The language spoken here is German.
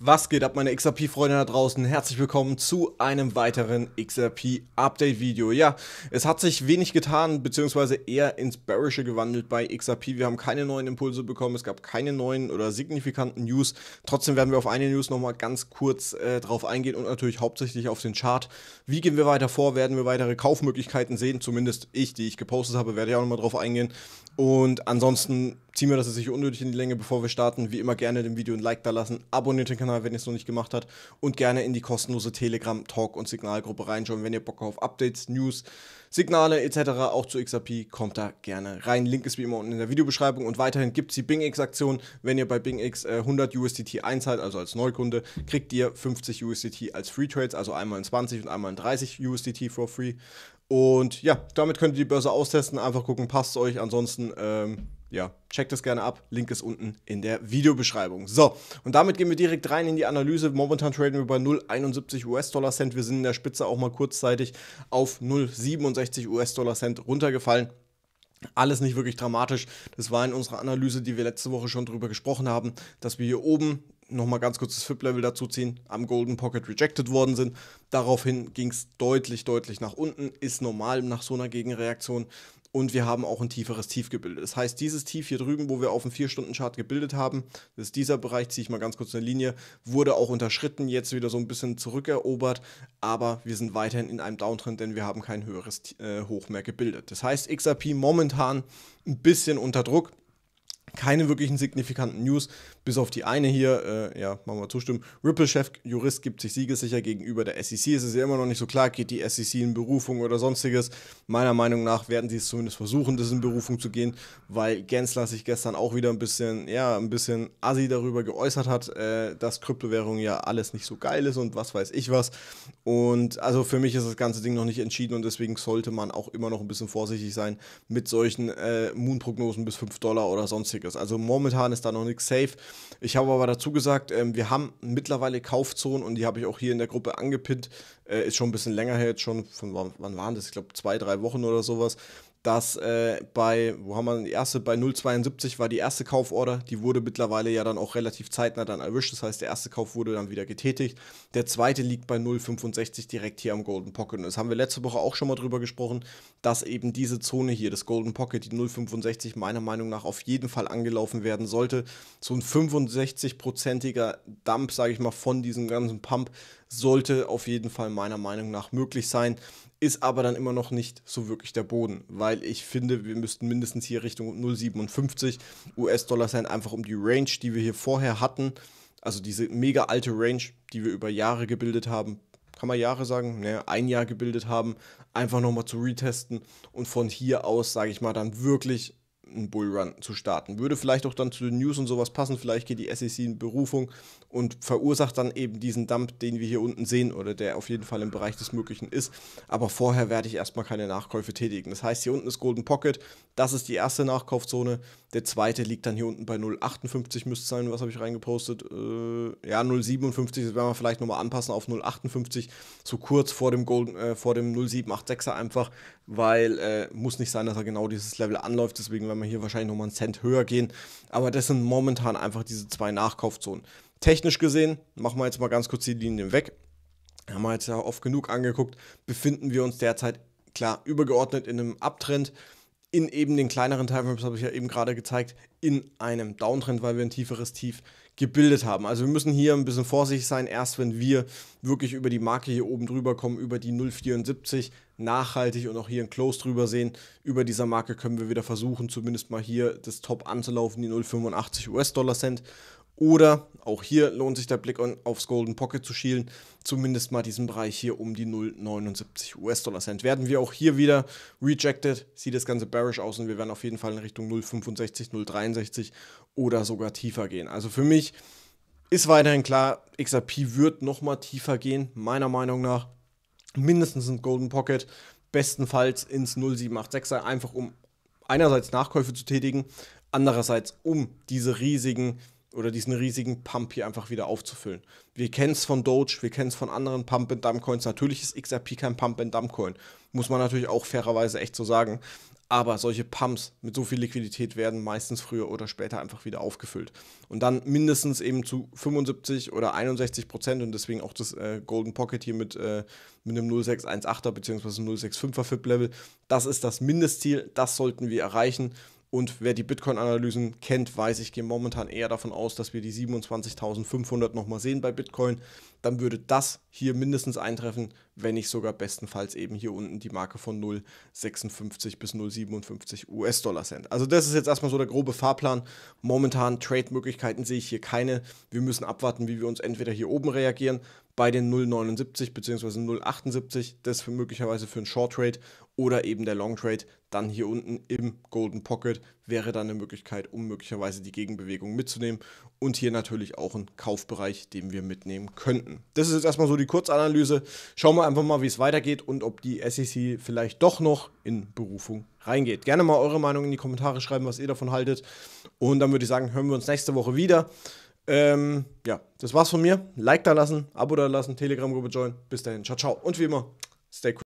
Was geht ab, meine XRP-Freunde da draußen? Herzlich willkommen zu einem weiteren XRP-Update-Video. Ja, es hat sich wenig getan, beziehungsweise eher ins Bearische gewandelt bei XRP. Wir haben keine neuen Impulse bekommen, es gab keine neuen oder signifikanten News. Trotzdem werden wir auf eine News nochmal ganz kurz äh, drauf eingehen und natürlich hauptsächlich auf den Chart. Wie gehen wir weiter vor? Werden wir weitere Kaufmöglichkeiten sehen? Zumindest ich, die ich gepostet habe, werde ich auch nochmal drauf eingehen. Und ansonsten ziehen wir das jetzt nicht unnötig in die Länge, bevor wir starten. Wie immer gerne dem Video ein Like da lassen, abonniert den Kanal Telegram-Kanal, wenn ihr es noch nicht gemacht habt. Und gerne in die kostenlose Telegram-Talk- und Signalgruppe reinschauen, wenn ihr Bock auf Updates, News, Signale etc. auch zu XRP, kommt da gerne rein. Link ist wie immer unten in der Videobeschreibung. Und weiterhin gibt es die BingX-Aktion. Wenn ihr bei BingX äh, 100 USDT einzahlt, also als Neukunde, kriegt ihr 50 USDT als Free Trades, also einmal in 20 und einmal in 30 USDT for free. Und ja, damit könnt ihr die Börse austesten, einfach gucken, passt es euch. Ansonsten ähm, ja, checkt das gerne ab. Link ist unten in der Videobeschreibung. So, und damit gehen wir direkt rein in die Analyse. Momentan traden wir bei 0,71 US-Dollar Cent. Wir sind in der Spitze auch mal kurzzeitig auf 0,67 US-Dollar Cent runtergefallen. Alles nicht wirklich dramatisch. Das war in unserer Analyse, die wir letzte Woche schon drüber gesprochen haben, dass wir hier oben nochmal ganz kurz das FIP-Level dazu ziehen, am Golden Pocket rejected worden sind. Daraufhin ging es deutlich, deutlich nach unten. Ist normal nach so einer Gegenreaktion und wir haben auch ein tieferes Tief gebildet. Das heißt, dieses Tief hier drüben, wo wir auf dem 4-Stunden-Chart gebildet haben, das ist dieser Bereich, ziehe ich mal ganz kurz eine Linie, wurde auch unterschritten, jetzt wieder so ein bisschen zurückerobert, aber wir sind weiterhin in einem Downtrend, denn wir haben kein höheres äh, Hoch mehr gebildet. Das heißt, XRP momentan ein bisschen unter Druck keine wirklichen signifikanten News, bis auf die eine hier, äh, ja, machen wir zustimmen. Ripple-Chef Jurist gibt sich siegessicher gegenüber der SEC. Es ist ja immer noch nicht so klar, geht die SEC in Berufung oder sonstiges. Meiner Meinung nach werden sie es zumindest versuchen, das in Berufung zu gehen, weil Gensler sich gestern auch wieder ein bisschen, ja, ein bisschen assi darüber geäußert hat, äh, dass Kryptowährung ja alles nicht so geil ist und was weiß ich was. Und also für mich ist das ganze Ding noch nicht entschieden und deswegen sollte man auch immer noch ein bisschen vorsichtig sein mit solchen äh, Moon-Prognosen bis 5 Dollar oder sonstiges günstig ist. Also momentan ist da noch nichts safe. Ich habe aber dazu gesagt, ähm, wir haben mittlerweile Kaufzonen und die habe ich auch hier in der Gruppe angepinnt. Äh, ist schon ein bisschen länger her, jetzt schon von wann waren das? Ich glaube zwei, drei Wochen oder sowas dass äh, bei, wo haben wir die erste, bei 0,72 war die erste Kauforder, die wurde mittlerweile ja dann auch relativ zeitnah dann erwischt, das heißt, der erste Kauf wurde dann wieder getätigt. Der zweite liegt bei 0,65 direkt hier am Golden Pocket. Und das haben wir letzte Woche auch schon mal drüber gesprochen, dass eben diese Zone hier, das Golden Pocket, die 0,65 meiner Meinung nach auf jeden Fall angelaufen werden sollte. So ein 65-prozentiger Dump, sage ich mal, von diesem ganzen Pump sollte auf jeden Fall meiner Meinung nach möglich sein, ist aber dann immer noch nicht so wirklich der Boden, weil ich finde, wir müssten mindestens hier Richtung 0,57 US-Dollar sein, einfach um die Range, die wir hier vorher hatten, also diese mega alte Range, die wir über Jahre gebildet haben, kann man Jahre sagen, ne, ein Jahr gebildet haben, einfach nochmal zu retesten und von hier aus, sage ich mal, dann wirklich einen Bullrun zu starten. Würde vielleicht auch dann zu den News und sowas passen. Vielleicht geht die SEC in Berufung und verursacht dann eben diesen Dump, den wir hier unten sehen oder der auf jeden Fall im Bereich des Möglichen ist. Aber vorher werde ich erstmal keine Nachkäufe tätigen. Das heißt, hier unten ist Golden Pocket. Das ist die erste Nachkaufzone. Der zweite liegt dann hier unten bei 0,58 müsste sein, was habe ich reingepostet? Äh, ja, 0,57, das werden wir vielleicht nochmal anpassen auf 0,58, so kurz vor dem, Golden, äh, vor dem 0,786er einfach, weil äh, muss nicht sein, dass er genau dieses Level anläuft, deswegen werden wir hier wahrscheinlich nochmal einen Cent höher gehen, aber das sind momentan einfach diese zwei Nachkaufzonen. Technisch gesehen, machen wir jetzt mal ganz kurz die Linien weg, haben wir jetzt ja oft genug angeguckt, befinden wir uns derzeit klar übergeordnet in einem Abtrend, in eben den kleineren Timeframes, habe ich ja eben gerade gezeigt, in einem Downtrend, weil wir ein tieferes Tief gebildet haben. Also wir müssen hier ein bisschen vorsichtig sein, erst wenn wir wirklich über die Marke hier oben drüber kommen, über die 0,74 nachhaltig und auch hier ein Close drüber sehen, über dieser Marke können wir wieder versuchen, zumindest mal hier das Top anzulaufen, die 0,85 US-Dollar-Cent oder auch hier lohnt sich der Blick aufs Golden Pocket zu schielen, zumindest mal diesen Bereich hier um die 0,79 US-Dollar Cent. Werden wir auch hier wieder rejected, sieht das Ganze bearish aus und wir werden auf jeden Fall in Richtung 0,65, 0,63 oder sogar tiefer gehen. Also für mich ist weiterhin klar, XRP wird nochmal tiefer gehen, meiner Meinung nach. Mindestens ins Golden Pocket, bestenfalls ins 0,786er, einfach um einerseits Nachkäufe zu tätigen, andererseits um diese riesigen oder diesen riesigen Pump hier einfach wieder aufzufüllen. Wir kennen es von Doge, wir kennen es von anderen Pump-and-Dump-Coins. Natürlich ist XRP kein Pump-and-Dump-Coin. Muss man natürlich auch fairerweise echt so sagen. Aber solche Pumps mit so viel Liquidität werden meistens früher oder später einfach wieder aufgefüllt. Und dann mindestens eben zu 75 oder 61 Prozent und deswegen auch das äh, Golden Pocket hier mit, äh, mit einem 0618er bzw. 065er FIP-Level. Das ist das Mindestziel, das sollten wir erreichen. Und wer die Bitcoin-Analysen kennt, weiß, ich gehe momentan eher davon aus, dass wir die 27.500 nochmal sehen bei Bitcoin. Dann würde das hier mindestens eintreffen, wenn nicht sogar bestenfalls eben hier unten die Marke von 0,56 bis 0,57 US-Dollar Cent. Also das ist jetzt erstmal so der grobe Fahrplan. Momentan Trade-Möglichkeiten sehe ich hier keine. Wir müssen abwarten, wie wir uns entweder hier oben reagieren bei den 0,79 bzw. 0,78, das für möglicherweise für einen Short Trade oder eben der Long Trade, dann hier unten im Golden Pocket wäre dann eine Möglichkeit, um möglicherweise die Gegenbewegung mitzunehmen und hier natürlich auch einen Kaufbereich, den wir mitnehmen könnten. Das ist jetzt erstmal so die Kurzanalyse. Schauen wir einfach mal, wie es weitergeht und ob die SEC vielleicht doch noch in Berufung reingeht. Gerne mal eure Meinung in die Kommentare schreiben, was ihr davon haltet. Und dann würde ich sagen, hören wir uns nächste Woche wieder. Ähm, ja, das war's von mir. Like da lassen, Abo da lassen, Telegram-Gruppe joinen. Bis dahin, ciao, ciao. Und wie immer, stay cool.